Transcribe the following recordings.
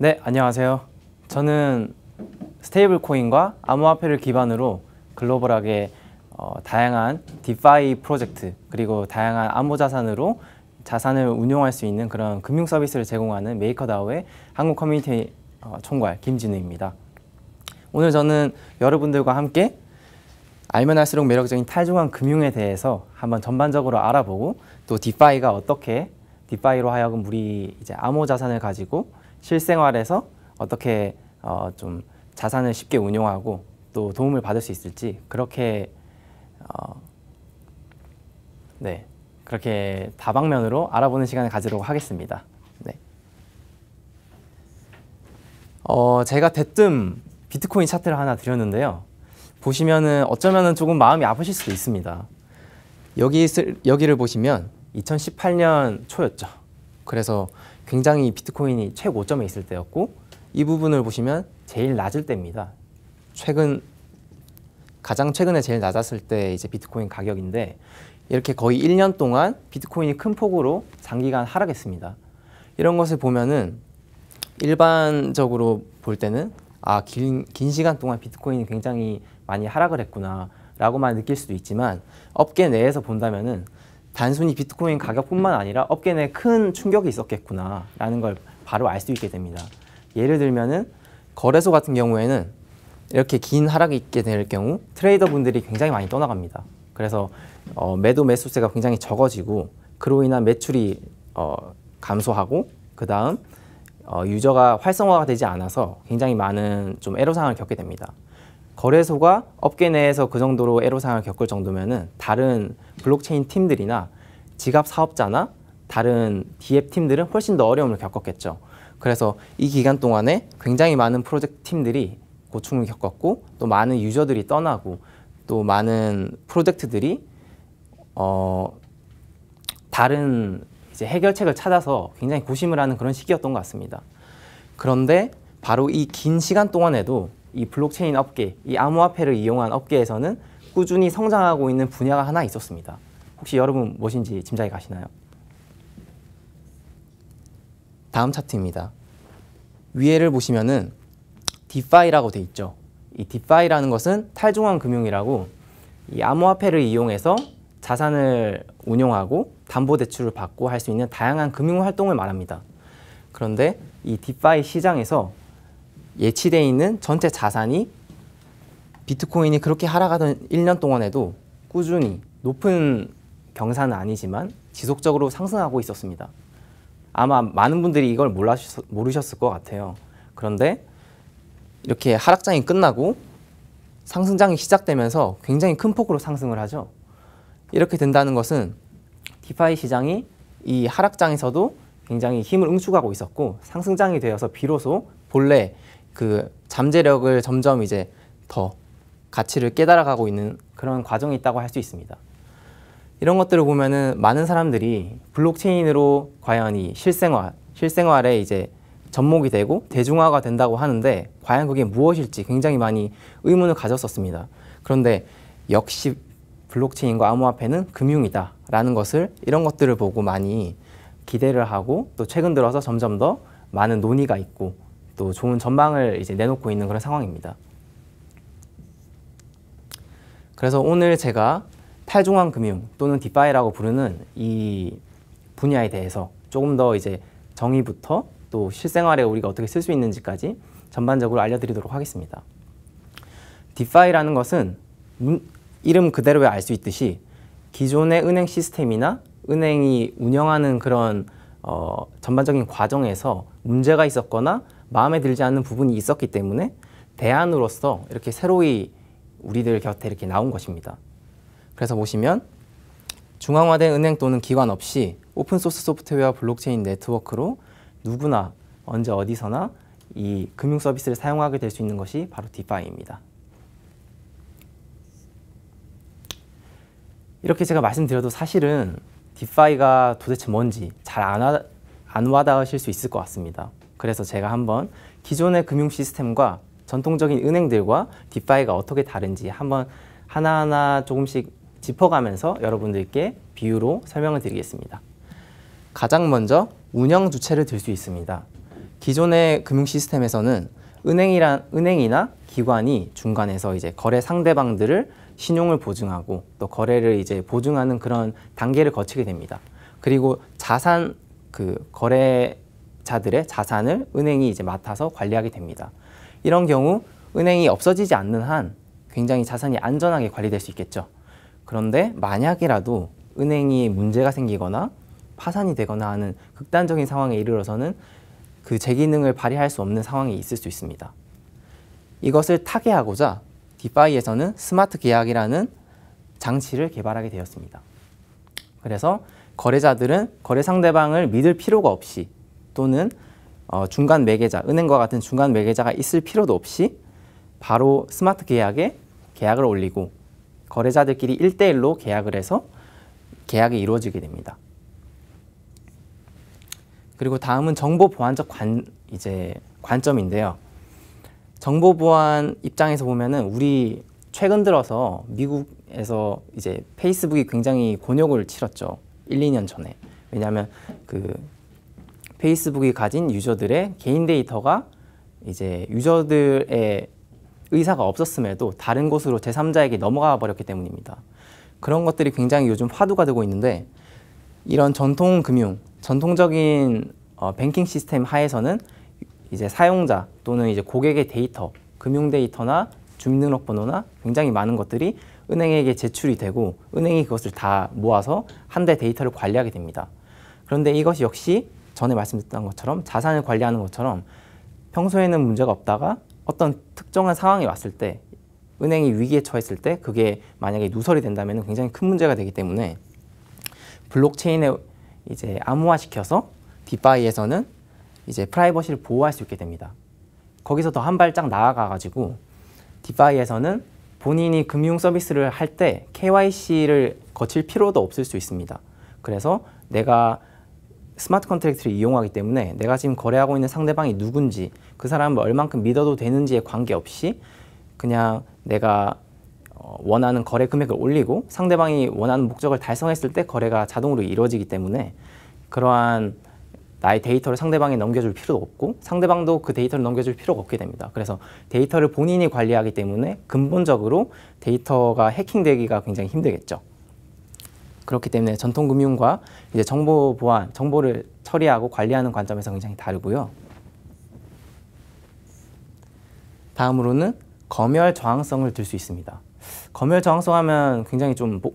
네, 안녕하세요. 저는 스테이블 코인과 암호화폐를 기반으로 글로벌하게 어, 다양한 디파이 프로젝트 그리고 다양한 암호 자산으로 자산을 운용할 수 있는 그런 금융 서비스를 제공하는 메이커다오의 한국 커뮤니티 어, 총괄 김진우입니다. 오늘 저는 여러분들과 함께 알면 알수록 매력적인 탈중앙 금융에 대해서 한번 전반적으로 알아보고 또 디파이가 어떻게 디파이로 하여금 우리 이제 암호 자산을 가지고 실생활에서 어떻게 어, 좀 자산을 쉽게 운용하고 또 도움을 받을 수 있을지 그렇게 어, 네 그렇게 다방면으로 알아보는 시간을 가지려고 하겠습니다. 네. 어, 제가 대뜸 비트코인 차트를 하나 드렸는데요. 보시면은 어쩌면은 조금 마음이 아프실 수도 있습니다. 여기 여기를 보시면 2018년 초였죠. 그래서 굉장히 비트코인이 최고점에 있을 때였고 이 부분을 보시면 제일 낮을 때입니다. 최근 가장 최근에 제일 낮았을 때 이제 비트코인 가격인데 이렇게 거의 1년 동안 비트코인이 큰 폭으로 장기간 하락했습니다. 이런 것을 보면은 일반적으로 볼 때는 아, 긴, 긴 시간 동안 비트코인이 굉장히 많이 하락을 했구나 라고만 느낄 수도 있지만 업계 내에서 본다면은 단순히 비트코인 가격뿐만 아니라 업계 내 큰 충격이 있었겠구나라는 걸 바로 알 수 있게 됩니다. 예를 들면은 거래소 같은 경우에는 이렇게 긴 하락이 있게 될 경우 트레이더 분들이 굉장히 많이 떠나갑니다. 그래서 어, 매도 매수세가 굉장히 적어지고 그로 인한 매출이 어, 감소하고 그 다음 어, 유저가 활성화가 되지 않아서 굉장히 많은 좀 애로사항을 겪게 됩니다. 거래소가 업계 내에서 그 정도로 애로사항을 겪을 정도면은 다른 블록체인 팀들이나 지갑 사업자나 다른 디앱 팀들은 훨씬 더 어려움을 겪었겠죠. 그래서 이 기간 동안에 굉장히 많은 프로젝트 팀들이 고충을 겪었고 또 많은 유저들이 떠나고 또 많은 프로젝트들이 어 다른 이제 해결책을 찾아서 굉장히 고심을 하는 그런 시기였던 것 같습니다. 그런데 바로 이 긴 시간 동안에도 이 블록체인 업계, 이 암호화폐를 이용한 업계에서는 꾸준히 성장하고 있는 분야가 하나 있었습니다. 혹시 여러분 무엇인지 짐작이 가시나요? 다음 차트입니다. 위에를 보시면은 디파이라고 돼 있죠. 이 디파이라는 것은 탈중앙 금융이라고 이 암호화폐를 이용해서 자산을 운용하고 담보 대출을 받고 할 수 있는 다양한 금융 활동을 말합니다. 그런데 이 디파이 시장에서 예치되어 있는 전체 자산이 비트코인이 그렇게 하락하던 1년 동안에도 꾸준히 높은 경사는 아니지만 지속적으로 상승하고 있었습니다. 아마 많은 분들이 이걸 몰라셨, 모르셨을 것 같아요. 그런데 이렇게 하락장이 끝나고 상승장이 시작되면서 굉장히 큰 폭으로 상승을 하죠. 이렇게 된다는 것은 디파이 시장이 이 하락장에서도 굉장히 힘을 응축하고 있었고 상승장이 되어서 비로소 본래 그 잠재력을 점점 이제 더 가치를 깨달아가고 있는 그런 과정이 있다고 할 수 있습니다. 이런 것들을 보면은 많은 사람들이 블록체인으로 과연 이 실생활, 실생활에 이제 접목이 되고 대중화가 된다고 하는데 과연 그게 무엇일지 굉장히 많이 의문을 가졌었습니다. 그런데 역시 블록체인과 암호화폐는 금융이다라는 것을 이런 것들을 보고 많이 기대를 하고 또 최근 들어서 점점 더 많은 논의가 있고 또 좋은 전망을 이제 내놓고 있는 그런 상황입니다. 그래서 오늘 제가 탈중앙 금융 또는 디파이라고 부르는 이 분야에 대해서 조금 더 이제 정의부터 또 실생활에 우리가 어떻게 쓸 수 있는지까지 전반적으로 알려드리도록 하겠습니다. 디파이라는 것은 이름 그대로 알 수 있듯이 기존의 은행 시스템이나 은행이 운영하는 그런 어, 전반적인 과정에서 문제가 있었거나 마음에 들지 않는 부분이 있었기 때문에 대안으로서 이렇게 새로이 우리들 곁에 이렇게 나온 것입니다. 그래서 보시면 중앙화된 은행 또는 기관 없이 오픈소스 소프트웨어 블록체인 네트워크로 누구나 언제 어디서나 이 금융 서비스를 사용하게 될 수 있는 것이 바로 디파이입니다. 이렇게 제가 말씀드려도 사실은 디파이가 도대체 뭔지 잘 안 와닿으실 수 있을 것 같습니다. 그래서 제가 한번 기존의 금융 시스템과 전통적인 은행들과 디파이가 어떻게 다른지 한번 하나하나 조금씩 짚어가면서 여러분들께 비유로 설명을 드리겠습니다. 가장 먼저 운영 주체를 들 수 있습니다. 기존의 금융 시스템에서는 은행이란 은행이나 기관이 중간에서 이제 거래 상대방들을 신용을 보증하고 또 거래를 이제 보증하는 그런 단계를 거치게 됩니다. 그리고 자산 그 거래 자들의 자산을 은행이 이제 맡아서 관리하게 됩니다. 이런 경우 은행이 없어지지 않는 한 굉장히 자산이 안전하게 관리될 수 있겠죠. 그런데 만약이라도 은행이 문제가 생기거나 파산이 되거나 하는 극단적인 상황에 이르러서는 그 재기능을 발휘할 수 없는 상황이 있을 수 있습니다. 이것을 타개하고자 디파이에서는 스마트 계약이라는 장치를 개발하게 되었습니다. 그래서 거래자들은 거래 상대방을 믿을 필요가 없이 또는 어, 중간 매개자, 은행과 같은 중간 매개자가 있을 필요도 없이 바로 스마트 계약에 계약을 올리고 거래자들끼리 일대일로 계약을 해서 계약이 이루어지게 됩니다. 그리고 다음은 정보 보안적 관 이제 관점인데요. 정보 보안 입장에서 보면은 우리 최근 들어서 미국에서 이제 페이스북이 굉장히 곤욕을 치렀죠. 1, 2년 전에. 왜냐하면 그 페이스북이 가진 유저들의 개인 데이터가 이제 유저들의 의사가 없었음에도 다른 곳으로 제3자에게 넘어가 버렸기 때문입니다. 그런 것들이 굉장히 요즘 화두가 되고 있는데 이런 전통 금융, 전통적인 어, 뱅킹 시스템 하에서는 이제 사용자 또는 이제 고객의 데이터, 금융 데이터나 주민등록번호나 굉장히 많은 것들이 은행에게 제출이 되고 은행이 그것을 다 모아서 한 대 데이터를 관리하게 됩니다. 그런데 이것이 역시 전에 말씀드렸던 것처럼 자산을 관리하는 것처럼 평소에는 문제가 없다가 어떤 특정한 상황이 왔을 때 은행이 위기에 처했을 때 그게 만약에 누설이 된다면 굉장히 큰 문제가 되기 때문에 블록체인에 이제 암호화시켜서 디파이에서는 이제 프라이버시를 보호할 수 있게 됩니다. 거기서 더 한 발짝 나아가 가지고 디파이에서는 본인이 금융 서비스를 할 때 KYC를 거칠 필요도 없을 수 있습니다. 그래서 내가 스마트 컨트랙트를 이용하기 때문에 내가 지금 거래하고 있는 상대방이 누군지 그 사람을 얼만큼 믿어도 되는지에 관계없이 그냥 내가 어, 원하는 거래 금액을 올리고 상대방이 원하는 목적을 달성했을 때 거래가 자동으로 이루어지기 때문에 그러한 나의 데이터를 상대방이 넘겨줄 필요도 없고 상대방도 그 데이터를 넘겨줄 필요가 없게 됩니다. 그래서 데이터를 본인이 관리하기 때문에 근본적으로 데이터가 해킹되기가 굉장히 힘들겠죠. 그렇기 때문에 전통 금융과 이제 정보 보안, 정보를 처리하고 관리하는 관점에서 굉장히 다르고요. 다음으로는 검열 저항성을 들 수 있습니다. 검열 저항성 하면 굉장히 좀 뭐,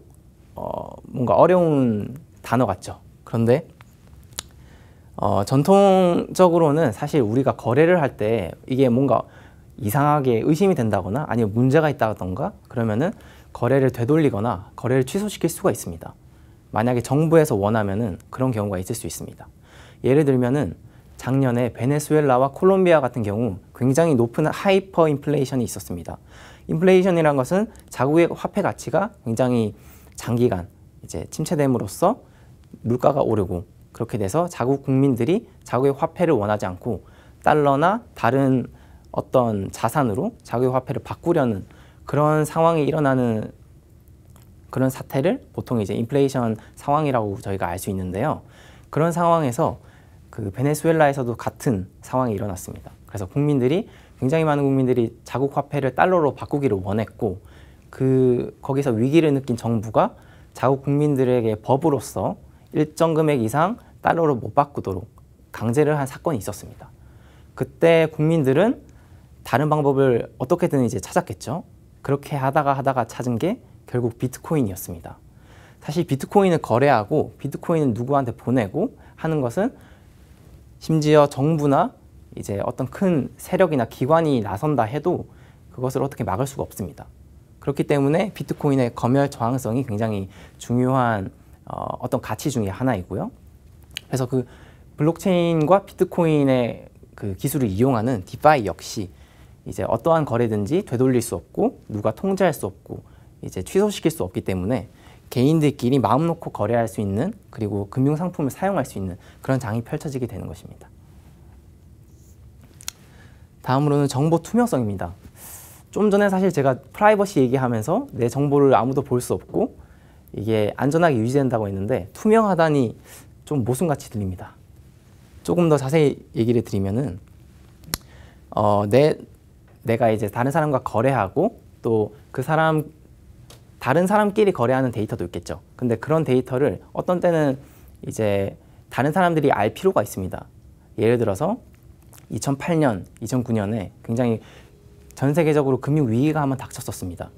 어, 뭔가 어려운 단어 같죠. 그런데 어, 전통적으로는 사실 우리가 거래를 할 때 이게 뭔가 이상하게 의심이 된다거나 아니면 문제가 있다던가 그러면은 거래를 되돌리거나 거래를 취소시킬 수가 있습니다. 만약에 정부에서 원하면은 그런 경우가 있을 수 있습니다. 예를 들면은 작년에 베네수엘라와 콜롬비아 같은 경우 굉장히 높은 하이퍼 인플레이션이 있었습니다. 인플레이션이란 것은 자국의 화폐 가치가 굉장히 장기간 이제 침체됨으로써 물가가 오르고 그렇게 돼서 자국 국민들이 자국의 화폐를 원하지 않고 달러나 다른 어떤 자산으로 자국의 화폐를 바꾸려는 그런 상황이 일어나는 그런 사태를 보통 이제 인플레이션 상황이라고 저희가 알 수 있는데요. 그런 상황에서 그 베네수엘라에서도 같은 상황이 일어났습니다. 그래서 국민들이 굉장히 많은 국민들이 자국 화폐를 달러로 바꾸기를 원했고 그 거기서 위기를 느낀 정부가 자국 국민들에게 법으로서 일정 금액 이상 달러로 못 바꾸도록 강제를 한 사건이 있었습니다. 그때 국민들은 다른 방법을 어떻게든 이제 찾았겠죠. 그렇게 하다가 하다가 찾은 게 결국 비트코인이었습니다. 사실 비트코인을 거래하고 비트코인을 누구한테 보내고 하는 것은 심지어 정부나 이제 어떤 큰 세력이나 기관이 나선다 해도 그것을 어떻게 막을 수가 없습니다. 그렇기 때문에 비트코인의 검열 저항성이 굉장히 중요한 어, 떤 가치 중의 하나이고요. 그래서 그 블록체인과 비트코인의 그 기술을 이용하는 디파이 역시 이제 어떠한 거래든지 되돌릴 수 없고 누가 통제할 수 없고 이제 취소시킬 수 없기 때문에 개인들끼리 마음 놓고 거래할 수 있는 그리고 금융 상품을 사용할 수 있는 그런 장이 펼쳐지게 되는 것입니다. 다음으로는 정보 투명성입니다. 좀 전에 사실 제가 프라이버시 얘기하면서 내 정보를 아무도 볼 수 없고 이게 안전하게 유지된다고 했는데 투명하다니 좀 모순같이 들립니다. 조금 더 자세히 얘기를 드리면은 어, 내, 내가 이제 다른 사람과 거래하고 또 그 사람 다른 사람끼리 거래하는 데이터도 있겠죠. 근데 그런 데이터를 어떤 때는 이제 다른 사람들이 알 필요가 있습니다. 예를 들어서 2008년, 2009년에 굉장히 전 세계적으로 금융 위기가 한번 닥쳤었습니다.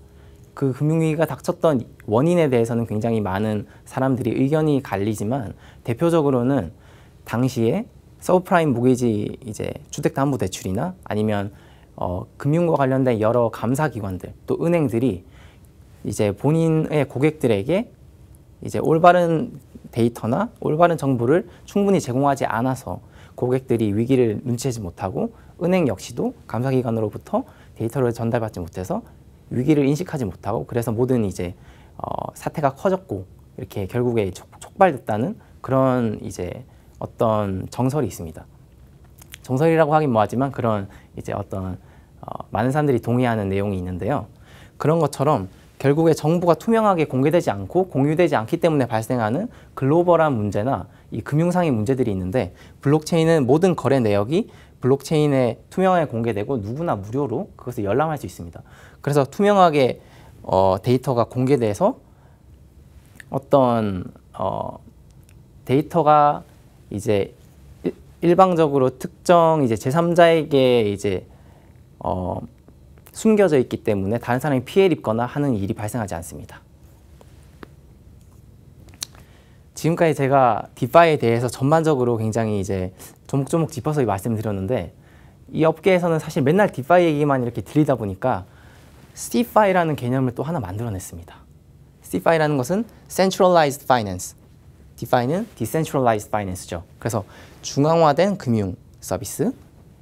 그 금융위기가 닥쳤던 원인에 대해서는 굉장히 많은 사람들이 의견이 갈리지만 대표적으로는 당시에 서브프라임 모기지 이제 주택담보대출이나 아니면 어, 금융과 관련된 여러 감사기관들 또 은행들이 이제 본인의 고객들에게 이제 올바른 데이터나 올바른 정보를 충분히 제공하지 않아서 고객들이 위기를 눈치채지 못하고 은행 역시도 감사기관으로부터 데이터를 전달받지 못해서 위기를 인식하지 못하고 그래서 모든 이제 어, 사태가 커졌고 이렇게 결국에 촉, 발됐다는 그런 이제 어떤 정설이 있습니다. 정설이라고 하긴 뭐하지만 그런 이제 어떤 어, 많은 사람들이 동의하는 내용이 있는데요. 그런 것처럼 결국에 정보가 투명하게 공개되지 않고 공유되지 않기 때문에 발생하는 글로벌한 문제나 이 금융상의 문제들이 있는데 블록체인은 모든 거래 내역이 블록체인에 투명하게 공개되고 누구나 무료로 그것을 열람할 수 있습니다. 그래서 투명하게 어, 데이터가 공개돼서 어떤 어, 데이터가 이제 일방적으로 특정 이제 제3자에게 이제 어, 숨겨져 있기 때문에 다른 사람이 피해를 입거나 하는 일이 발생하지 않습니다. 지금까지 제가 디파이에 대해서 전반적으로 굉장히 이제 조목조목 짚어서 말씀드렸는데 이 업계에서는 사실 맨날 디파이 얘기만 이렇게 들리다 보니까 CFI라는 개념을 또 하나 만들어냈습니다. CFI라는 것은 Centralized Finance, d e f 는 Decentralized Finance죠. 그래서 중앙화된 금융 서비스,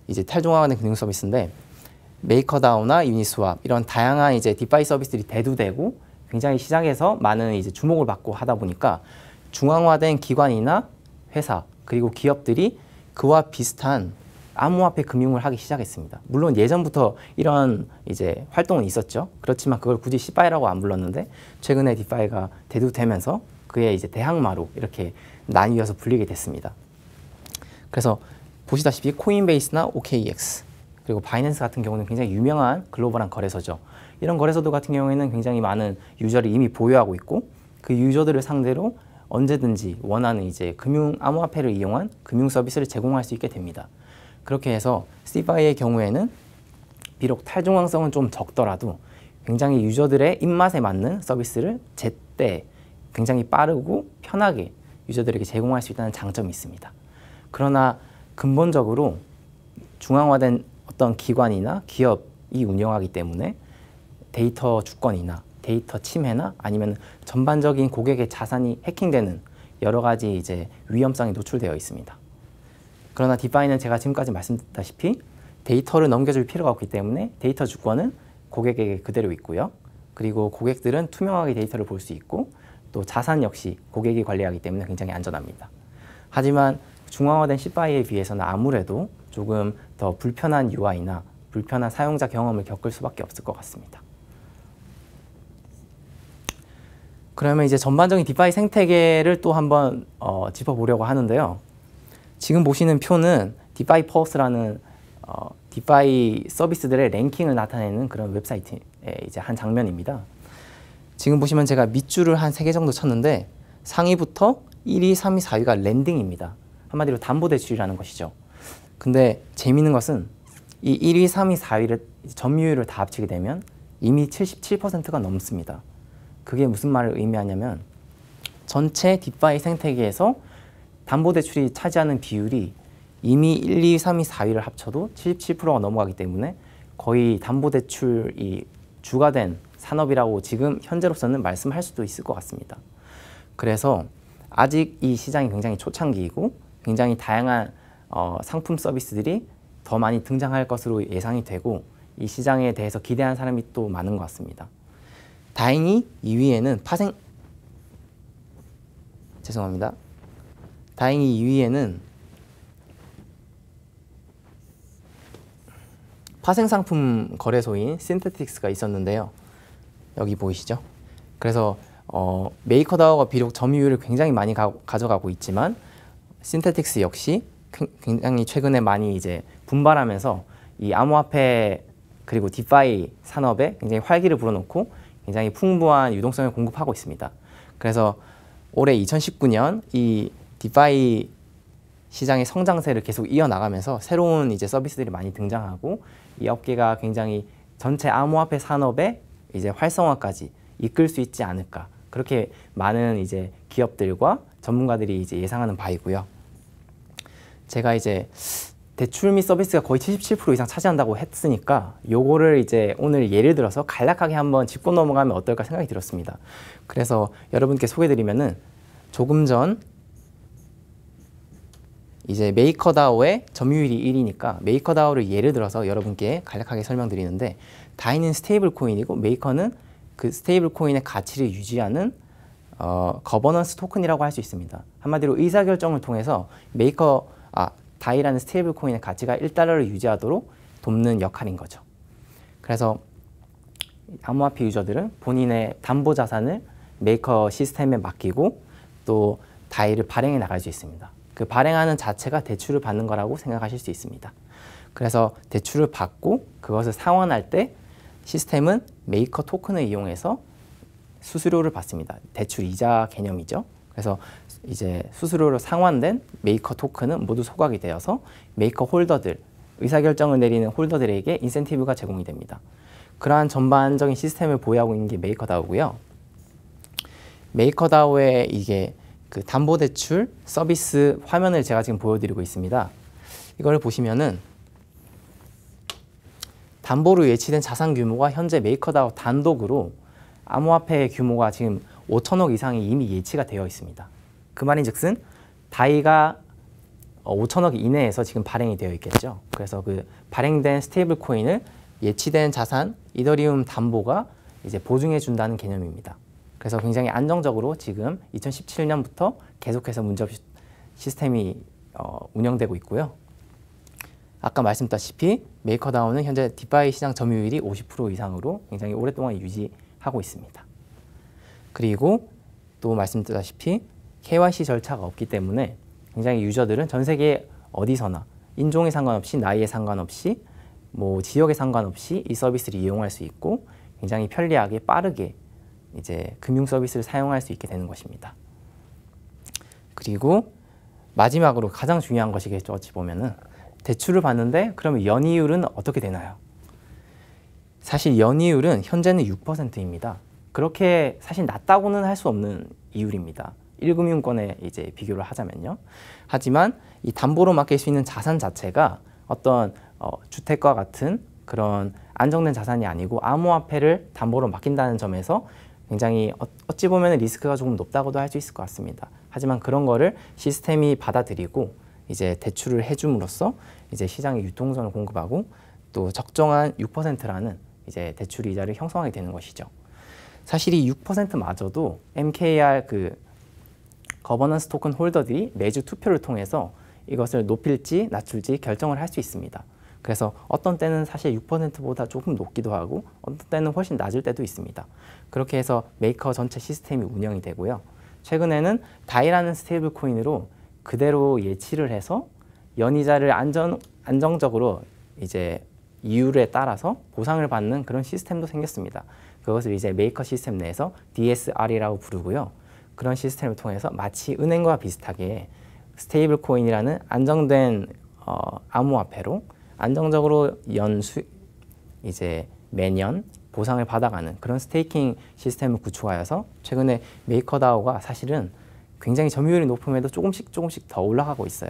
이제 탈중앙화된 금융 서비스인데 메이커다우나 유니스왑 이런 다양한 이제 디파이 서비스들이 대두되고 굉장히 시장에서 많은 이제 주목을 받고 하다 보니까 중앙화된 기관이나 회사 그리고 기업들이 그와 비슷한 암호화폐 금융을 하기 시작했습니다. 물론 예전부터 이런 이제 활동은 있었죠. 그렇지만 그걸 굳이 시바이라고 안 불렀는데 최근에 디파이가 대두되면서 그의 이제 대항마로 이렇게 나뉘어서 불리게 됐습니다. 그래서 보시다시피 코인베이스나 OKEX 그리고 바이낸스 같은 경우는 굉장히 유명한 글로벌한 거래소죠. 이런 거래소들 같은 경우에는 굉장히 많은 유저를 이미 보유하고 있고 그 유저들을 상대로 언제든지 원하는 이제 금융 암호화폐를 이용한 금융 서비스를 제공할 수 있게 됩니다. 그렇게 해서 c 바이의 경우에는 비록 탈중앙성은 좀 적더라도 굉장히 유저들의 입맛에 맞는 서비스를 제때 굉장히 빠르고 편하게 유저들에게 제공할 수 있다는 장점이 있습니다. 그러나 근본적으로 중앙화된 어떤 기관이나 기업이 운영하기 때문에 데이터 주권이나 데이터 침해나 아니면 전반적인 고객의 자산이 해킹되는 여러 가지 이제 위험성이 노출되어 있습니다. 그러나 디파이는 제가 지금까지 말씀드렸다시피 데이터를 넘겨줄 필요가 없기 때문에 데이터 주권은 고객에게 그대로 있고요. 그리고 고객들은 투명하게 데이터를 볼 수 있고 또 자산 역시 고객이 관리하기 때문에 굉장히 안전합니다. 하지만 중앙화된 c 파이에 비해서는 아무래도 조금 더 불편한 UI나 불편한 사용자 경험을 겪을 수밖에 없을 것 같습니다. 그러면 이제 전반적인 디파이 생태계를 또 한번 어, 짚어보려고 하는데요. 지금 보시는 표는 디파이 퍼스라는 어, 디파이 서비스들의 랭킹을 나타내는 그런 웹사이트의 이제 한 장면입니다. 지금 보시면 제가 밑줄을 한 3개 정도 쳤는데 상위부터 1위, 3위, 4위가 랜딩입니다. 한마디로 담보 대출이라는 것이죠. 근데 재미있는 것은 이 1위, 3위, 4위를 점유율을 다 합치게 되면 이미 77%가 넘습니다. 그게 무슨 말을 의미하냐면 전체 딥파이 생태계에서 담보대출이 차지하는 비율이 이미 1, 2, 3, 2, 4위를 합쳐도 77%가 넘어가기 때문에 거의 담보대출이 주가 된 산업이라고 지금 현재로서는 말씀할 수도 있을 것 같습니다. 그래서 아직 이 시장이 굉장히 초창기이고 굉장히 다양한 어, 상품 서비스들이 더 많이 등장할 것으로 예상이 되고 이 시장에 대해서 기대한 사람이 또 많은 것 같습니다. 다행히 2위에는 파생 죄송합니다. 다행히 2위에는 파생상품 거래소인 신테틱스가 있었는데요. 여기 보이시죠? 그래서 어, 메이커다오가 비록 점유율을 굉장히 많이 가, 져가고 있지만 신테틱스 역시 그, 굉장히 최근에 많이 이제 분발하면서 이 암호화폐 그리고 디파이 산업에 굉장히 활기를 불어넣고 굉장히 풍부한 유동성을 공급하고 있습니다. 그래서 올해 2019년 이 디파이 시장의 성장세를 계속 이어나가면서 새로운 이제 서비스들이 많이 등장하고 이 업계가 굉장히 전체 암호화폐 산업의 이제 활성화까지 이끌 수 있지 않을까 그렇게 많은 이제 기업들과 전문가들이 이제 예상하는 바이고요. 제가 이제 대출 및 서비스가 거의 77% 이상 차지한다고 했으니까 요거를 이제 오늘 예를 들어서 간략하게 한번 짚고 넘어가면 어떨까 생각이 들었습니다. 그래서 여러분께 소개드리면은 조금 전 이제 메이커다오의 점유율이 1이니까 메이커다오를 예를 들어서 여러분께 간략하게 설명드리는데 다이는 스테이블 코인이고 메이커는 그 스테이블 코인의 가치를 유지하는 어, 거버넌스 토큰이라고 할 수 있습니다. 한마디로 의사결정을 통해서 메이커 아, 다이라는 스테이블 코인의 가치가 1달러를 유지하도록 돕는 역할인 거죠. 그래서 암호화폐 유저들은 본인의 담보 자산을 메이커 시스템에 맡기고 또 다이를 발행해 나갈 수 있습니다. 그 발행하는 자체가 대출을 받는 거라고 생각하실 수 있습니다. 그래서 대출을 받고 그것을 상환할 때 시스템은 메이커 토큰을 이용해서 수수료를 받습니다. 대출 이자 개념이죠. 그래서 이제 수수료로 상환된 메이커 토큰은 모두 소각이 되어서 메이커 홀더들, 의사결정을 내리는 홀더들에게 인센티브가 제공이 됩니다. 그러한 전반적인 시스템을 보유하고 있는 게 메이커다우고요. 메이커다우의 이게 그 담보대출 서비스 화면을 제가 지금 보여드리고 있습니다. 이걸 보시면은 담보로 예치된 자산 규모가 현재 메이커다우 단독으로 암호화폐 규모가 지금 5천억 이상이 이미 예치가 되어 있습니다. 그 말인즉슨 다이가 5천억 어, 이내에서 지금 발행이 되어 있겠죠. 그래서 그 발행된 스테이블 코인을 예치된 자산 이더리움 담보가 이제 보증해 준다는 개념입니다. 그래서 굉장히 안정적으로 지금 2017년부터 계속해서 문제없이 시스템이 어, 운영되고 있고요. 아까 말씀드렸다시피 메이커다운은 현재 디파이 시장 점유율이 50% 이상으로 굉장히 오랫동안 유지하고 있습니다. 그리고 또 말씀드렸다시피 KYC 절차가 없기 때문에 굉장히 유저들은 전 세계 어디서나 인종에 상관없이 나이에 상관없이 뭐 지역에 상관없이 이 서비스를 이용할 수 있고 굉장히 편리하게 빠르게 이제 금융 서비스를 사용할 수 있게 되는 것입니다. 그리고 마지막으로 가장 중요한 것이겠죠 어찌 보면은 대출을 받는데 그러면 연이율은 어떻게 되나요? 사실 연이율은 현재는 6%입니다. 그렇게 사실 낮다고는 할 수 없는 이율입니다. 1금융권에 이제 비교를 하자면요. 하지만 이 담보로 맡길 수 있는 자산 자체가 어떤 어, 주택과 같은 그런 안정된 자산이 아니고 암호화폐를 담보로 맡긴다는 점에서 굉장히 어, 어찌 보면 리스크가 조금 높다고도 할 수 있을 것 같습니다. 하지만 그런 거를 시스템이 받아들이고 이제 대출을 해줌으로써 이제 시장에 유통성을 공급하고 또 적정한 6%라는 이제 대출 이자를 형성하게 되는 것이죠. 사실 이 6%마저도 MKR 그 거버넌스 토큰 홀더들이 매주 투표를 통해서 이것을 높일지 낮출지 결정을 할 수 있습니다. 그래서 어떤 때는 사실 6%보다 조금 높기도 하고 어떤 때는 훨씬 낮을 때도 있습니다. 그렇게 해서 메이커 전체 시스템이 운영이 되고요. 최근에는 다이라는 스테이블 코인으로 그대로 예치를 해서 연이자를 안전, 안정적으로 이제 이유에 따라서 보상을 받는 그런 시스템도 생겼습니다. 그것을 이제 메이커 시스템 내에서 DSR이라고 부르고요. 그런 시스템을 통해서 마치 은행과 비슷하게 스테이블 코인이라는 안정된 어, 암호화폐로 안정적으로 연수 이제 매년 보상을 받아가는 그런 스테이킹 시스템을 구축하여서 최근에 메이커다오가 사실은 굉장히 점유율이 높음에도 조금씩 조금씩 더 올라가고 있어요.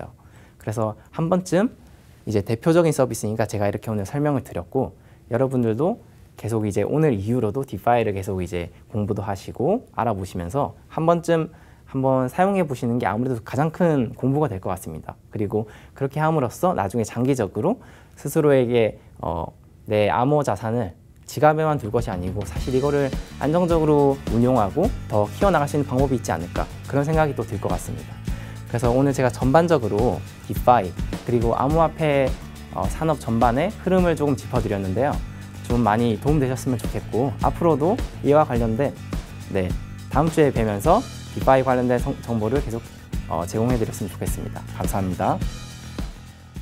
그래서 한 번쯤 이제 대표적인 서비스니까 제가 이렇게 오늘 설명을 드렸고 여러분들도 계속 이제 오늘 이후로도 디파이를 계속 이제 공부도 하시고 알아보시면서 한 번쯤 한 번 사용해 보시는 게 아무래도 가장 큰 공부가 될 것 같습니다. 그리고 그렇게 함으로써 나중에 장기적으로 스스로에게 어, 내 암호 자산을 지갑에만 둘 것이 아니고 사실 이거를 안정적으로 운용하고 더 키워나갈 수 있는 방법이 있지 않을까 그런 생각이 또 들 것 같습니다. 그래서 오늘 제가 전반적으로 디파이 그리고 암호화폐 어, 산업 전반의 흐름을 조금 짚어드렸는데요. 좀 많이 도움되셨으면 좋겠고 앞으로도 이와 관련된 네, 다음 주에 뵈면서 디파이 관련된 정보를 계속 어, 제공해드렸으면 좋겠습니다. 감사합니다.